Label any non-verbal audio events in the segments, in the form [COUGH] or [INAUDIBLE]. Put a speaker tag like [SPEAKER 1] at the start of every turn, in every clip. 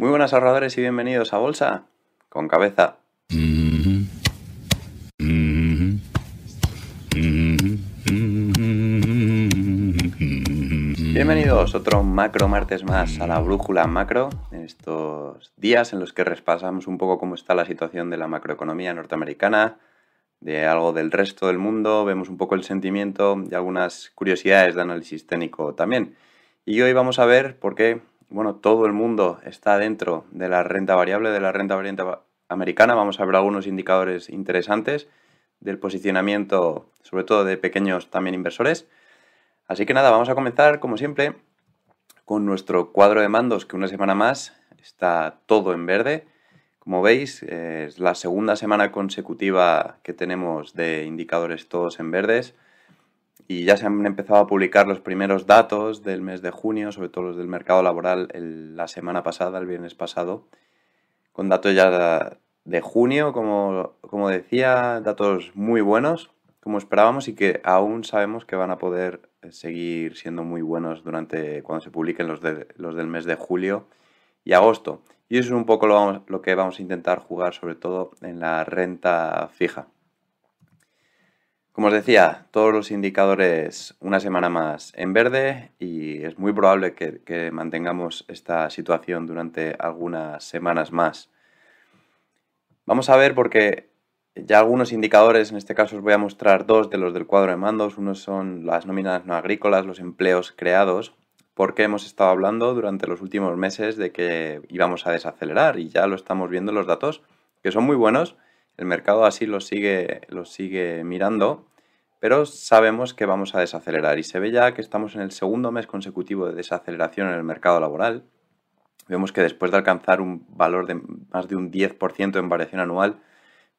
[SPEAKER 1] Muy buenas ahorradores y bienvenidos a Bolsa con Cabeza. Bienvenidos otro macro martes más a la brújula macro, en estos días en los que repasamos un poco cómo está la situación de la macroeconomía norteamericana, de algo del resto del mundo, vemos un poco el sentimiento y algunas curiosidades de análisis técnico también. Y hoy vamos a ver por qué bueno, todo el mundo está dentro de la renta variable, de la renta variable americana. Vamos a ver algunos indicadores interesantes del posicionamiento, sobre todo de pequeños también inversores. Así que nada, vamos a comenzar, como siempre, con nuestro cuadro de mandos, que una semana más está todo en verde. Como veis, es la segunda semana consecutiva que tenemos de indicadores todos en verdes y ya se han empezado a publicar los primeros datos del mes de junio, sobre todo los del mercado laboral la semana pasada, el viernes pasado, con datos ya de junio, como, como decía, datos muy buenos, como esperábamos y que aún sabemos que van a poder seguir siendo muy buenos durante cuando se publiquen los, de, los del mes de julio y agosto. Y eso es un poco lo, lo que vamos a intentar jugar, sobre todo en la renta fija. Como os decía, todos los indicadores una semana más en verde y es muy probable que, mantengamos esta situación durante algunas semanas más. Vamos a ver porque ya algunos indicadores, en este caso os voy a mostrar dos de los del cuadro de mandos, Uno son las nóminas no agrícolas, los empleos creados, porque hemos estado hablando durante los últimos meses de que íbamos a desacelerar y ya lo estamos viendo en los datos, que son muy buenos el mercado así lo sigue, lo sigue mirando, pero sabemos que vamos a desacelerar y se ve ya que estamos en el segundo mes consecutivo de desaceleración en el mercado laboral. Vemos que después de alcanzar un valor de más de un 10% en variación anual,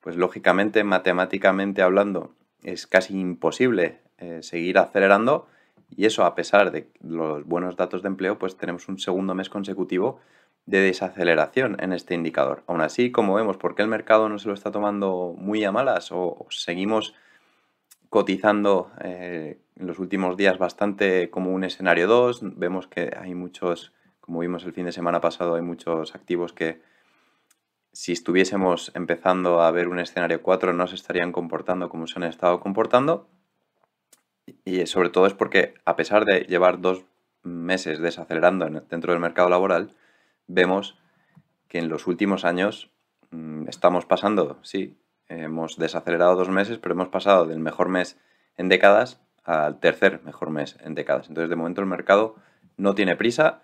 [SPEAKER 1] pues lógicamente, matemáticamente hablando, es casi imposible eh, seguir acelerando y eso a pesar de los buenos datos de empleo, pues tenemos un segundo mes consecutivo de desaceleración en este indicador. Aún así, como vemos, porque el mercado no se lo está tomando muy a malas o seguimos cotizando eh, en los últimos días bastante como un escenario 2? Vemos que hay muchos, como vimos el fin de semana pasado, hay muchos activos que si estuviésemos empezando a ver un escenario 4 no se estarían comportando como se han estado comportando. Y sobre todo es porque a pesar de llevar dos meses desacelerando dentro del mercado laboral, vemos que en los últimos años mm, estamos pasando, sí, hemos desacelerado dos meses, pero hemos pasado del mejor mes en décadas al tercer mejor mes en décadas. Entonces, de momento el mercado no tiene prisa,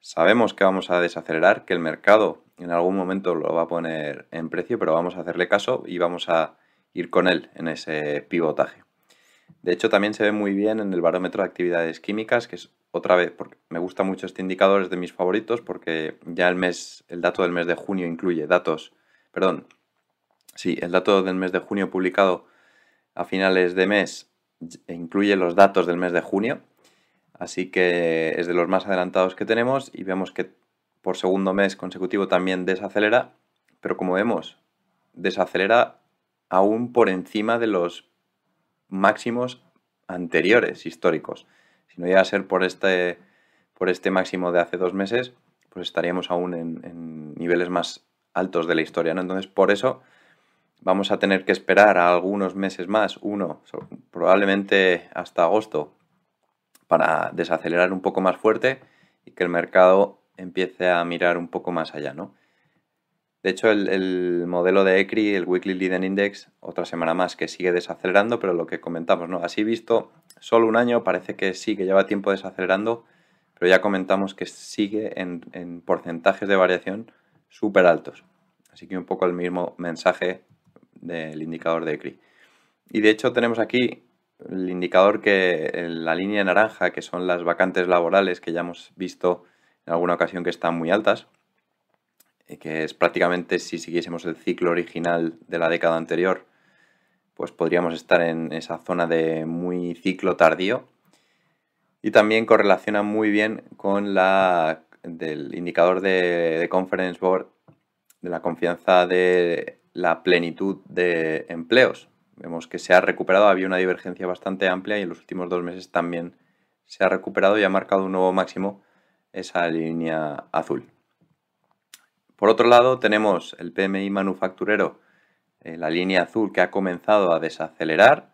[SPEAKER 1] sabemos que vamos a desacelerar, que el mercado en algún momento lo va a poner en precio, pero vamos a hacerle caso y vamos a ir con él en ese pivotaje. De hecho, también se ve muy bien en el barómetro de actividades químicas, que es otra vez, porque me gusta mucho este indicador, es de mis favoritos, porque ya el mes, el dato del mes de junio incluye datos, perdón, sí, el dato del mes de junio publicado a finales de mes e incluye los datos del mes de junio, así que es de los más adelantados que tenemos y vemos que por segundo mes consecutivo también desacelera, pero como vemos, desacelera aún por encima de los máximos anteriores, históricos. Si no llega a ser por este, por este máximo de hace dos meses, pues estaríamos aún en, en niveles más altos de la historia. ¿no? Entonces, por eso vamos a tener que esperar a algunos meses más, uno, probablemente hasta agosto, para desacelerar un poco más fuerte y que el mercado empiece a mirar un poco más allá, ¿no? De hecho, el, modelo de ECRI, el Weekly Leading Index, otra semana más que sigue desacelerando, pero lo que comentamos, ¿no? Así visto, solo un año parece que sí, que lleva tiempo desacelerando, pero ya comentamos que sigue en, porcentajes de variación súper altos. Así que un poco el mismo mensaje del indicador de ECRI. Y de hecho tenemos aquí el indicador que en la línea naranja, que son las vacantes laborales que ya hemos visto en alguna ocasión que están muy altas, eh, que es prácticamente si siguiésemos el ciclo original de la década anterior, pues podríamos estar en esa zona de muy ciclo tardío. Y también correlaciona muy bien con la del indicador de, de Conference Board de la confianza de la plenitud de empleos. Vemos que se ha recuperado, había una divergencia bastante amplia y en los últimos dos meses también se ha recuperado y ha marcado un nuevo máximo esa línea azul. Por otro lado, tenemos el PMI manufacturero, eh, la línea azul que ha comenzado a desacelerar,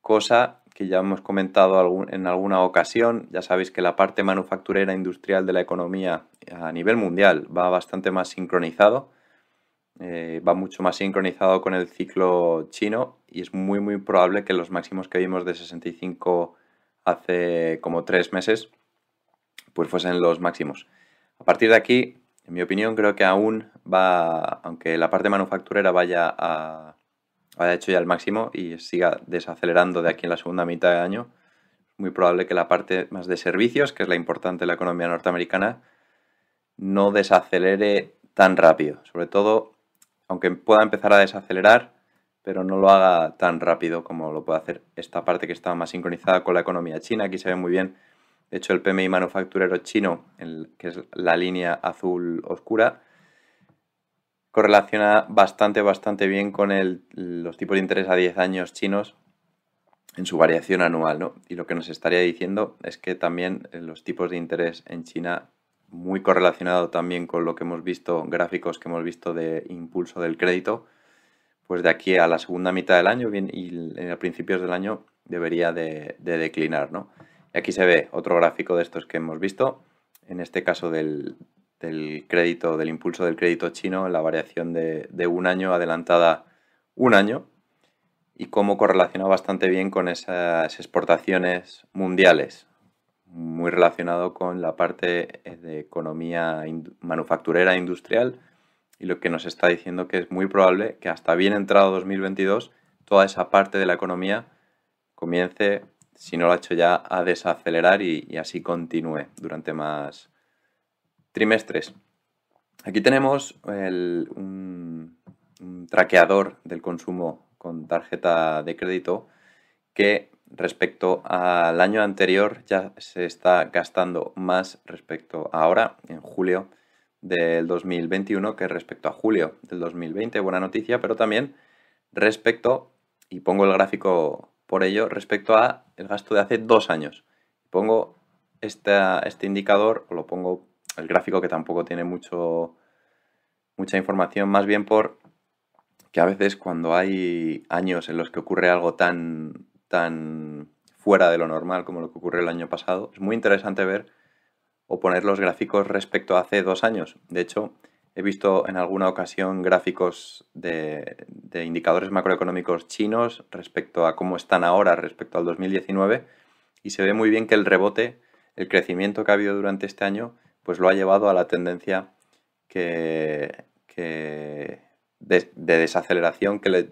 [SPEAKER 1] cosa que ya hemos comentado en alguna ocasión. Ya sabéis que la parte manufacturera industrial de la economía a nivel mundial va bastante más sincronizado, eh, va mucho más sincronizado con el ciclo chino y es muy muy probable que los máximos que vimos de 65 hace como tres meses pues fuesen los máximos. A partir de aquí en mi opinión, creo que aún va, aunque la parte manufacturera vaya a, haya hecho ya el máximo y siga desacelerando de aquí en la segunda mitad de año, muy probable que la parte más de servicios, que es la importante de la economía norteamericana, no desacelere tan rápido. Sobre todo, aunque pueda empezar a desacelerar, pero no lo haga tan rápido como lo puede hacer esta parte que está más sincronizada con la economía china. Aquí se ve muy bien de hecho, el PMI manufacturero chino, que es la línea azul oscura, correlaciona bastante, bastante bien con los tipos de interés a 10 años chinos en su variación anual, ¿no? Y lo que nos estaría diciendo es que también eh, los tipos de interés en China, muy correlacionado también con lo que hemos visto, gráficos que hemos visto de impulso del crédito, pues de aquí a la segunda mitad del año bien, y a principios del año debería de, de declinar, ¿no? Aquí se ve otro gráfico de estos que hemos visto, en este caso del, crédito, del impulso del crédito chino, en la variación de, de, un año adelantada un año y cómo correlaciona bastante bien con esas exportaciones mundiales, muy relacionado con la parte de economía manufacturera industrial y lo que nos está diciendo que es muy probable que hasta bien entrado 2022 toda esa parte de la economía comience si no lo ha hecho ya, a desacelerar y, así continúe durante más trimestres. Aquí tenemos el, un, traqueador del consumo con tarjeta de crédito que respecto al año anterior ya se está gastando más respecto a ahora, en julio del 2021, que respecto a julio del 2020. Buena noticia, pero también respecto, y pongo el gráfico por ello, respecto a el gasto de hace dos años. Pongo este indicador, o lo pongo el gráfico que tampoco tiene mucho, mucha información, más bien por que a veces cuando hay años en los que ocurre algo tan, tan fuera de lo normal como lo que ocurrió el año pasado, es muy interesante ver o poner los gráficos respecto a hace dos años. De hecho, He visto en alguna ocasión gráficos de, indicadores macroeconómicos chinos respecto a cómo están ahora respecto al 2019 y se ve muy bien que el rebote, el crecimiento que ha habido durante este año, pues lo ha llevado a la tendencia que, de, desaceleración, que le,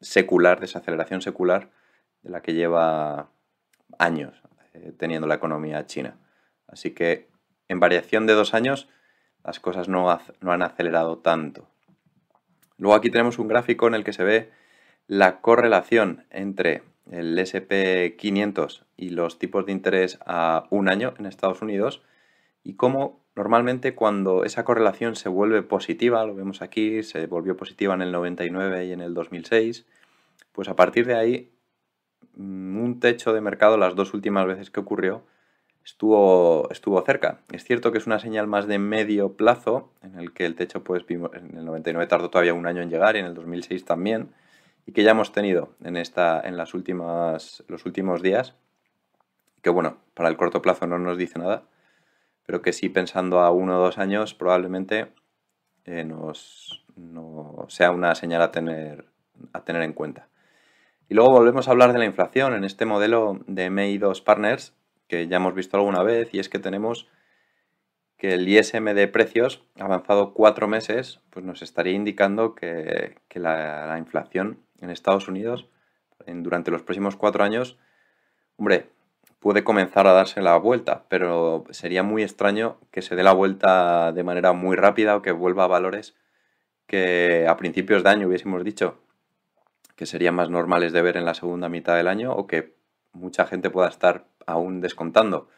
[SPEAKER 1] secular, desaceleración secular, de la que lleva años eh, teniendo la economía china. Así que en variación de dos años las cosas no, han acelerado tanto. Luego aquí tenemos un gráfico en el que se ve la correlación entre el SP500 y los tipos de interés a un año en Estados Unidos y cómo normalmente cuando esa correlación se vuelve positiva, lo vemos aquí, se volvió positiva en el 99 y en el 2006, pues a partir de ahí mm, un techo de mercado las dos últimas veces que ocurrió estuvo, estuvo cerca. Es cierto que es una señal más de medio plazo, en el que el techo, pues en el 99 tardó todavía un año en llegar y en el 2006 también, y que ya hemos tenido en, esta, en las últimas, los últimos días, que bueno, para el corto plazo no nos dice nada, pero que sí pensando a uno o dos años probablemente eh, nos, sea una señal a tener, a tener en cuenta. Y luego volvemos a hablar de la inflación en este modelo de MI2 Partners, que ya hemos visto alguna vez y es que tenemos que el ISM de precios avanzado cuatro meses pues nos estaría indicando que, la, inflación en Estados Unidos durante los próximos cuatro años, hombre, puede comenzar a darse la vuelta, pero sería muy extraño que se dé la vuelta de manera muy rápida o que vuelva a valores que a principios de año hubiésemos dicho que serían más normales de ver en la segunda mitad del año o que mucha gente pueda estar aún descontando.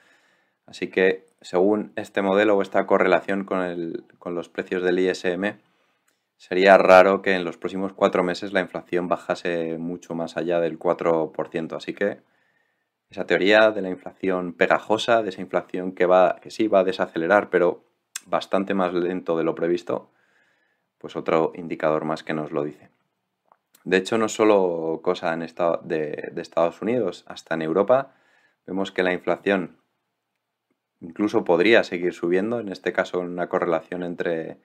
[SPEAKER 1] Así que según este modelo o esta correlación con, los precios del ISM, sería raro que en los próximos cuatro meses la inflación bajase mucho más allá del 4%. Así que esa teoría de la inflación pegajosa, de esa inflación que, va, que sí va a desacelerar, pero bastante más lento de lo previsto, pues otro indicador más que nos lo dice. De hecho, no solo cosa en de, Estados Unidos, hasta en Europa vemos que la inflación incluso podría seguir subiendo, en este caso una correlación entre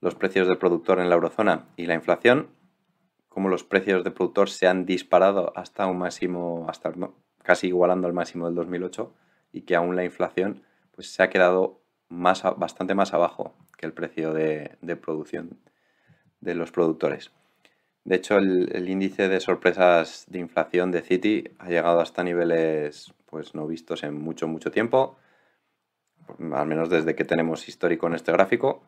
[SPEAKER 1] los precios del productor en la eurozona y la inflación, como los precios de productor se han disparado hasta un máximo, hasta casi igualando al máximo del 2008 y que aún la inflación pues, se ha quedado más, bastante más abajo que el precio de producción de los productores. De hecho, el, índice de sorpresas de inflación de Citi ha llegado hasta niveles pues no vistos en mucho, mucho tiempo, al menos desde que tenemos histórico en este gráfico.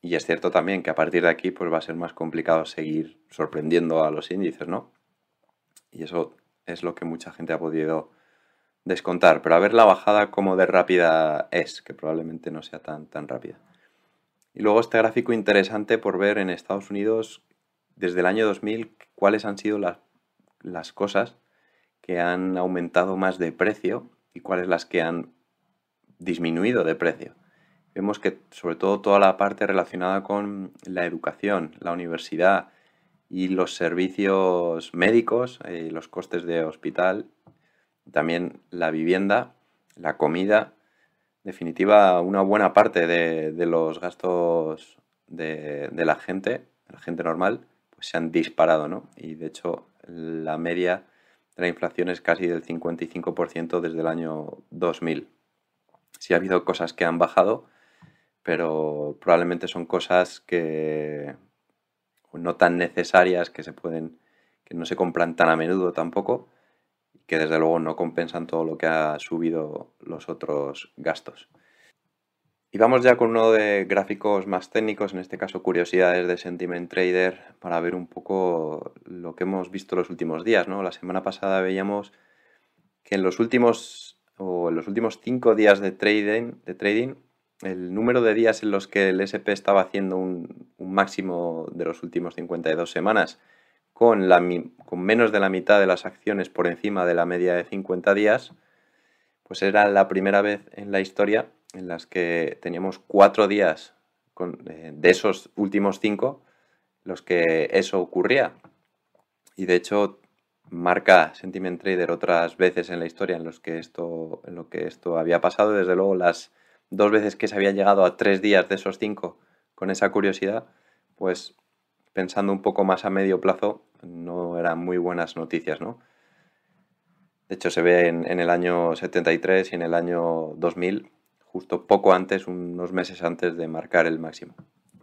[SPEAKER 1] Y es cierto también que a partir de aquí pues, va a ser más complicado seguir sorprendiendo a los índices, ¿no? Y eso es lo que mucha gente ha podido descontar. Pero a ver la bajada como de rápida es, que probablemente no sea tan, tan rápida. Y luego este gráfico interesante por ver en Estados Unidos desde el año 2000 cuáles han sido las, cosas que han aumentado más de precio y cuáles las que han disminuido de precio. Vemos que sobre todo toda la parte relacionada con la educación, la universidad y los servicios médicos, eh, los costes de hospital, también la vivienda, la comida, en definitiva una buena parte de, los gastos de la gente, la gente normal, se han disparado, ¿no? Y de hecho la media de la inflación es casi del 55% desde el año 2000. Sí ha habido cosas que han bajado, pero probablemente son cosas que no tan necesarias que se pueden que no se compran tan a menudo tampoco y que desde luego no compensan todo lo que ha subido los otros gastos. Y vamos ya con uno de gráficos más técnicos, en este caso curiosidades de Sentiment Trader, para ver un poco lo que hemos visto los últimos días. ¿no? La semana pasada veíamos que en los últimos o en los últimos cinco días de trading, de trading, el número de días en los que el SP estaba haciendo un, máximo de los últimos 52 semanas, con, la, con menos de la mitad de las acciones por encima de la media de 50 días, pues era la primera vez en la historia en las que teníamos cuatro días eh, de esos últimos cinco los que eso ocurría. Y de hecho marca Sentiment Trader otras veces en la historia en, los que esto, en lo que esto había pasado. Desde luego las dos veces que se había llegado a tres días de esos cinco con esa curiosidad, pues pensando un poco más a medio plazo, no eran muy buenas noticias, ¿no? De hecho, se ve en, en el año 73 y en el año 2000 justo poco antes, unos meses antes de marcar el máximo.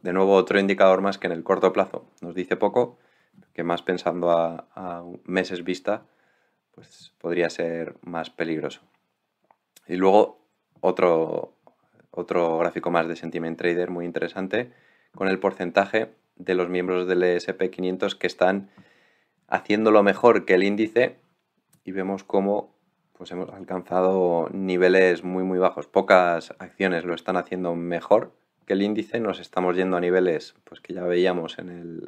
[SPEAKER 1] De nuevo, otro indicador más que en el corto plazo nos dice poco, que más pensando a, meses vista, pues podría ser más peligroso. Y luego otro, otro gráfico más de Sentiment Trader muy interesante, con el porcentaje de los miembros del SP500 que están haciendo lo mejor que el índice y vemos cómo pues hemos alcanzado niveles muy muy bajos. Pocas acciones lo están haciendo mejor que el índice. Nos estamos yendo a niveles pues, que ya veíamos en,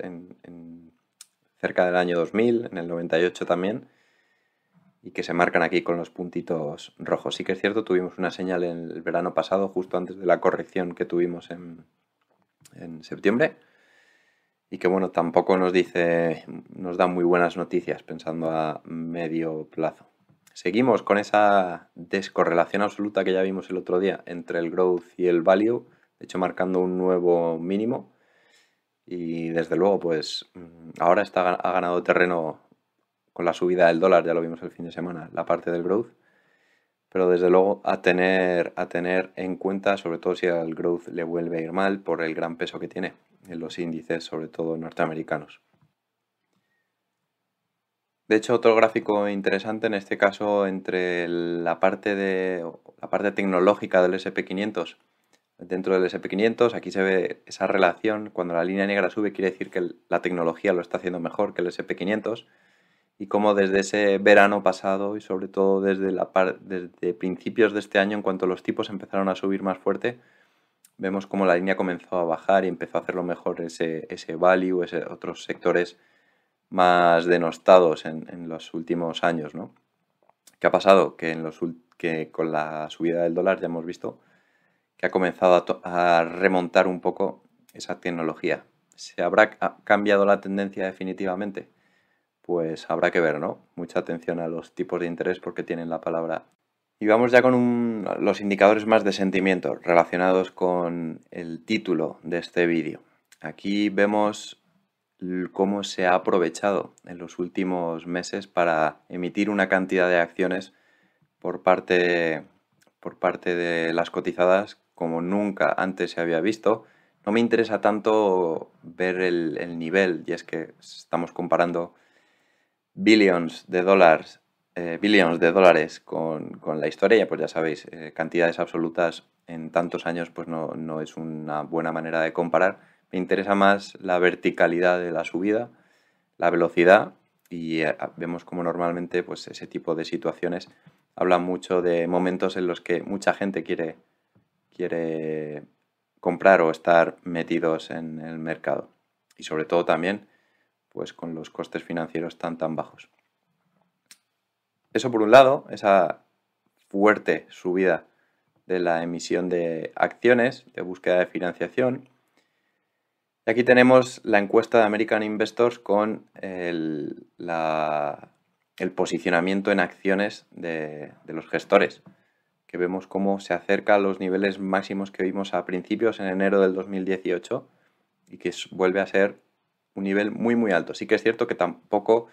[SPEAKER 1] cerca del año 2000, en el 98 también, y que se marcan aquí con los puntitos rojos. Sí que es cierto, tuvimos una señal en el verano pasado, justo antes de la corrección que tuvimos en, en septiembre y que bueno, tampoco nos dice, nos da muy buenas noticias pensando a medio plazo. Seguimos con esa descorrelación absoluta que ya vimos el otro día entre el growth y el value, de hecho marcando un nuevo mínimo. Y desde luego, pues mm, ahora está, ha ganado terreno con la subida del dólar, ya lo vimos el fin de semana, la parte del growth. Pero desde luego a tener, a tener en cuenta, sobre todo si al growth le vuelve a ir mal por el gran peso que tiene en los índices, sobre todo norteamericanos. De hecho, otro gráfico interesante, en este caso, entre la parte, de, la parte tecnológica del SP500 dentro del SP500, aquí se ve esa relación, cuando la línea negra sube quiere decir que la tecnología lo está haciendo mejor que el SP500 y cómo desde ese verano pasado y sobre todo desde, la desde principios de este año en cuanto los tipos empezaron a subir más fuerte, vemos como la línea comenzó a bajar y empezó a hacerlo mejor ese, ese value, ese, otros sectores más denostados en, los últimos años, ¿no? ¿Qué ha pasado? Que, con la subida del dólar ya hemos visto que ha comenzado a, remontar un poco esa tecnología. ¿Se habrá cambiado la tendencia definitivamente? Pues habrá que ver, ¿no? Mucha atención a los tipos de interés porque tienen la palabra. Y vamos ya con los indicadores más de sentimiento relacionados con el título de este vídeo. Aquí vemos cómo se ha aprovechado en los últimos meses para emitir una cantidad de acciones por parte, de las cotizadas como nunca antes se había visto. No me interesa tanto ver el, nivel, y es que estamos comparando billions de dólares, eh, de dólares con, la historia, pues ya sabéis, eh, cantidades absolutas en tantos años pues no es una buena manera de comparar me interesa más la verticalidad de la subida, la velocidad y eh, vemos como normalmente pues, ese tipo de situaciones hablan mucho de momentos en los que mucha gente quiere, quiere comprar o estar metidos en el mercado y sobre todo también pues con los costes financieros tan tan bajos. Eso por un lado, esa fuerte subida de la emisión de acciones, de búsqueda de financiación, Aquí tenemos la encuesta de American Investors con el, posicionamiento en acciones de, de, los gestores, que vemos cómo se acerca a los niveles máximos que vimos a principios en enero del 2018 y que vuelve a ser un nivel muy muy alto. Sí que es cierto que tampoco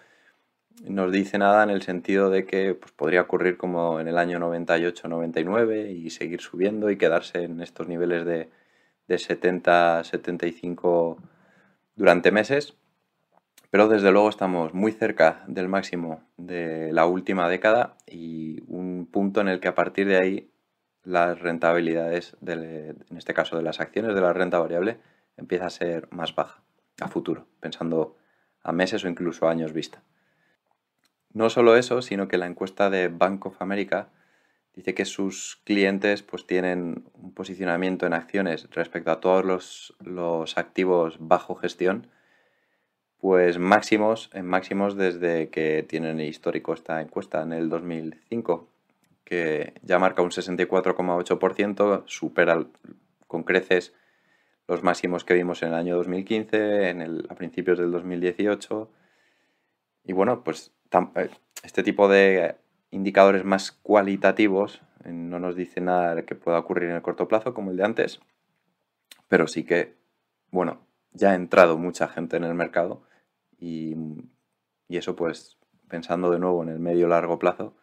[SPEAKER 1] nos dice nada en el sentido de que pues, podría ocurrir como en el año 98-99 y seguir subiendo y quedarse en estos niveles de, de 70 75 durante meses, pero desde luego estamos muy cerca del máximo de la última década y un punto en el que a partir de ahí las rentabilidades, en este caso de las acciones de la renta variable, empieza a ser más baja a futuro, pensando a meses o incluso a años vista. No solo eso, sino que la encuesta de Bank of America Dice que sus clientes pues tienen un posicionamiento en acciones respecto a todos los, activos bajo gestión, pues máximos, en máximos desde que tienen histórico esta encuesta en el 2005, que ya marca un 64,8%, supera con creces los máximos que vimos en el año 2015, en el, a principios del 2018. Y bueno, pues eh, este tipo de indicadores más cualitativos, eh, no nos dice nada de que pueda ocurrir en el corto plazo como el de antes, pero sí que, bueno, ya ha entrado mucha gente en el mercado y, y eso pues pensando de nuevo en el medio largo plazo,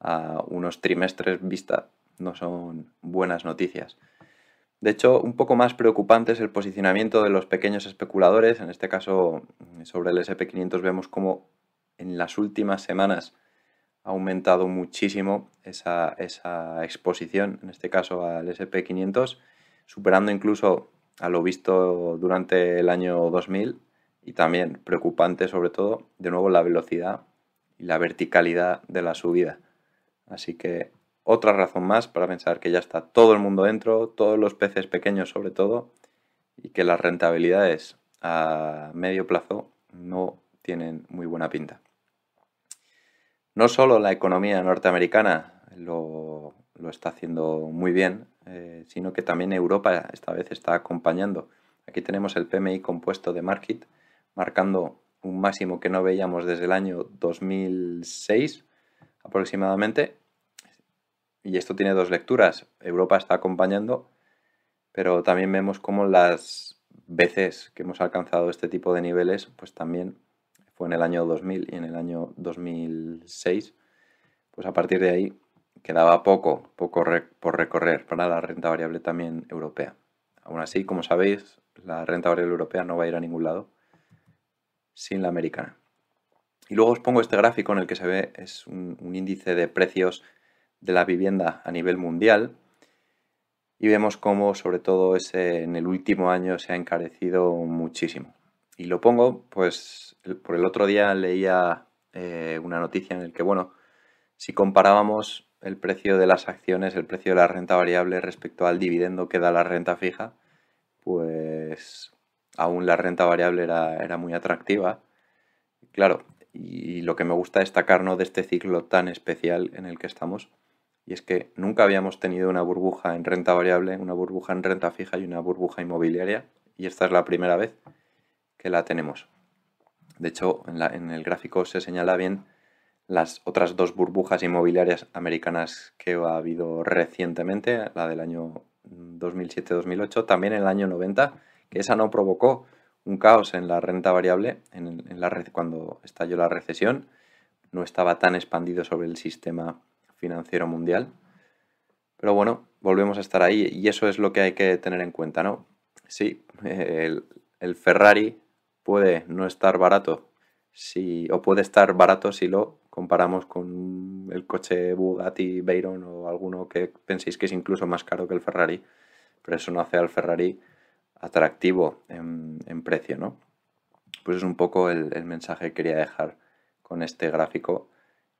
[SPEAKER 1] a unos trimestres vista, no son buenas noticias. De hecho, un poco más preocupante es el posicionamiento de los pequeños especuladores. En este caso, sobre el SP500 vemos como en las últimas semanas ha aumentado muchísimo esa, esa exposición, en este caso al SP500, superando incluso a lo visto durante el año 2000 y también preocupante sobre todo, de nuevo, la velocidad y la verticalidad de la subida. Así que otra razón más para pensar que ya está todo el mundo dentro, todos los peces pequeños sobre todo, y que las rentabilidades a medio plazo no tienen muy buena pinta. No solo la economía norteamericana lo, está haciendo muy bien, eh, sino que también Europa esta vez está acompañando. Aquí tenemos el PMI compuesto de Market, marcando un máximo que no veíamos desde el año 2006 aproximadamente. Y esto tiene dos lecturas. Europa está acompañando, pero también vemos cómo las veces que hemos alcanzado este tipo de niveles, pues también fue en el año 2000 y en el año 2006, pues a partir de ahí quedaba poco, poco por recorrer para la renta variable también europea. Aún así, como sabéis, la renta variable europea no va a ir a ningún lado sin la americana. Y luego os pongo este gráfico en el que se ve es un, un índice de precios de la vivienda a nivel mundial y vemos cómo sobre todo ese, en el último año se ha encarecido muchísimo y lo pongo, pues por el otro día leía eh, una noticia en el que, bueno, si comparábamos el precio de las acciones, el precio de la renta variable respecto al dividendo que da la renta fija, pues aún la renta variable era, era muy atractiva. Claro, y, y lo que me gusta destacar ¿no? de este ciclo tan especial en el que estamos, y es que nunca habíamos tenido una burbuja en renta variable, una burbuja en renta fija y una burbuja inmobiliaria, y esta es la primera vez la tenemos. De hecho, en, el gráfico se señala bien las otras dos burbujas inmobiliarias americanas que ha habido recientemente, la del año 2007-2008, también el año 90, que esa no provocó un caos en la renta variable en, la, cuando estalló la recesión, no estaba tan expandido sobre el sistema financiero mundial. Pero bueno, volvemos a estar ahí y eso es lo que hay que tener en cuenta, ¿no? Sí, [LAUGHS] el Ferrari puede no estar barato si, o puede estar barato si lo comparamos con el coche Bugatti Veyron o alguno que penséis que es incluso más caro que el Ferrari, pero eso no hace al Ferrari atractivo en, precio, ¿no? Pues es un poco el, mensaje que quería dejar con este gráfico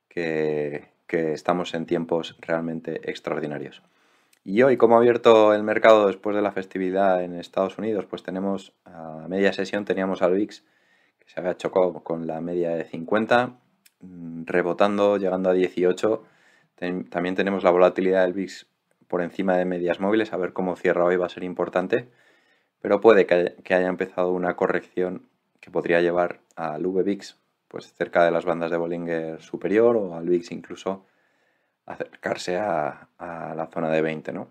[SPEAKER 1] que estamos en tiempos realmente extraordinarios. Y hoy, como ha abierto el mercado después de la festividad en Estados Unidos? Pues tenemos, a media sesión teníamos al VIX, que se había chocado con la media de 50, mm, rebotando, llegando a 18. También tenemos la volatilidad del VIX por encima de medias móviles, a ver cómo cierra hoy va a ser importante, pero puede que haya empezado una corrección que podría llevar al VIX, pues cerca de las bandas de Bollinger superior o al VIX incluso acercarse a, la zona de 20, ¿no?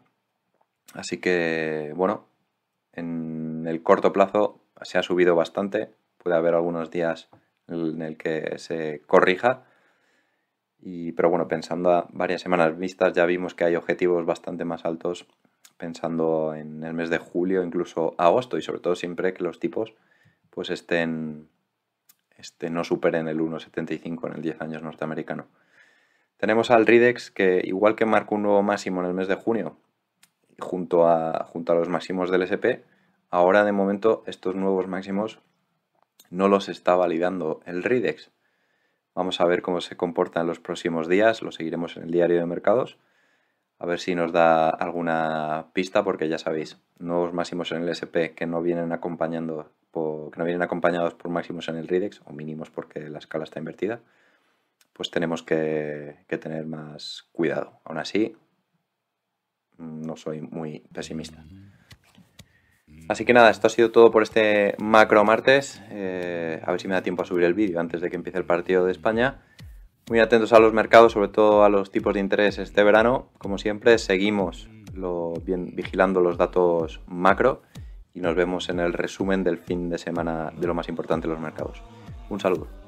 [SPEAKER 1] Así que, bueno, en el corto plazo se ha subido bastante, puede haber algunos días en el que se corrija, y, pero bueno, pensando a varias semanas vistas ya vimos que hay objetivos bastante más altos pensando en el mes de julio, incluso agosto, y sobre todo siempre que los tipos pues estén, estén no superen el 1,75 en el 10 años norteamericano. Tenemos al Ridex que, igual que marcó un nuevo máximo en el mes de junio, junto a, los máximos del SP, ahora de momento estos nuevos máximos no los está validando el Ridex. Vamos a ver cómo se comporta en los próximos días, lo seguiremos en el diario de mercados, a ver si nos da alguna pista, porque ya sabéis, nuevos máximos en el SP que no vienen, que no vienen acompañados por máximos en el RIDEX, o mínimos porque la escala está invertida, pues tenemos que, tener más cuidado. Aún así, mm, no soy muy pesimista. Mm. Así que nada, esto ha sido todo por este macro martes. Eh, a ver si me da tiempo a subir el vídeo antes de que empiece el partido de España. Muy atentos a los mercados, sobre todo a los tipos de interés este verano. Como siempre, seguimos bien, vigilando los datos macro y nos vemos en el resumen del fin de semana de lo más importante de los mercados. Un saludo.